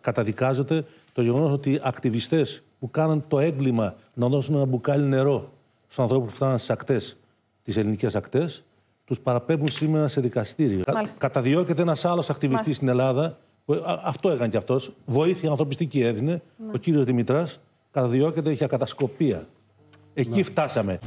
καταδικάζεται το γεγονός ότι ακτιβιστές που κάναν το έγκλημα να δώσουν ένα μπουκάλι νερό στους ανθρώπους που φτάναν στις ακτές, τις ελληνικές ακτές, τους παραπέμπουν σήμερα σε δικαστήριο. Καταδιώκεται ένας άλλος ακτιβιστής στην Ελλάδα. Που, αυτό έκανε κι αυτός. Βοήθεια ανθρωπιστική έδινε. Ναι. Ο κύριος Δημητράς καταδιώκεται για κατασκοπία. Εκεί ναι. φτάσαμε.